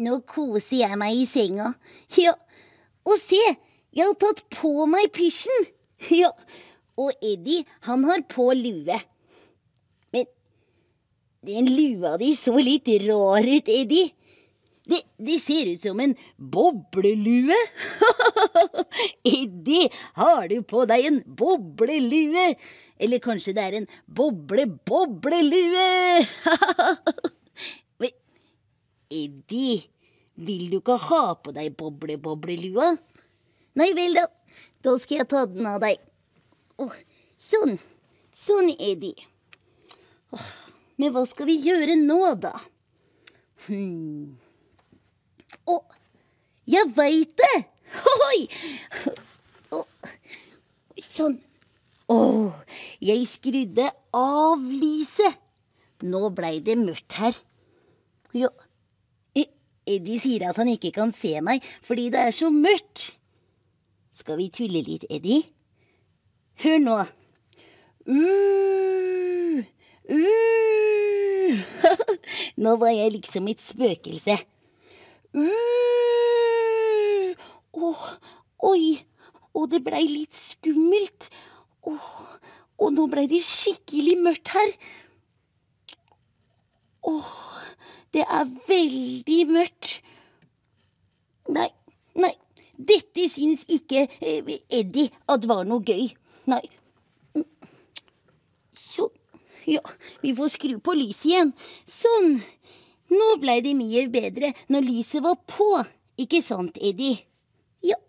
Nå koser jeg meg i senga. Ja, og se, jeg har tatt på meg pysjen. Ja, og Eddie, han har på lue. Men den lua di så litt rar ut, Eddie. Det, det ser ut som en boblelue. Eddie, har du på deg en boblelue? Eller kanskje det er en boble-boblelue? vil du ikke ha på deg boble-boble-lua? Nei vel, da. Da skal jeg ta den av deg. Oh, sånn. Sånn er de. Oh, men hva skal vi gjøre nå, da? Hm. Å, oh, jeg veit det! Hoi! Oh, sånn. Å, jeg skrudde av lyset. Nå blei det mørkt her. ja. Eddie eh, sier at han ikke kan se meg fordi det er så mørkt. Skal vi tulle litt, Eddie? Hør nå. Uh, uh. nå var jeg liksom et spøkelse. Uh. Oh, oi, og det blei litt skummelt. Oh, og nå blei det skikkelig mørkt her. Det er veldig mørkt. Nei, nei. Dette syns ikke eh, Eddie at var noe gøy. Nei. Så Ja, vi får skru på lyset igjen. Sånn. Nå blei det mye bedre når lyset var på. Ikke sant, Eddie? Ja.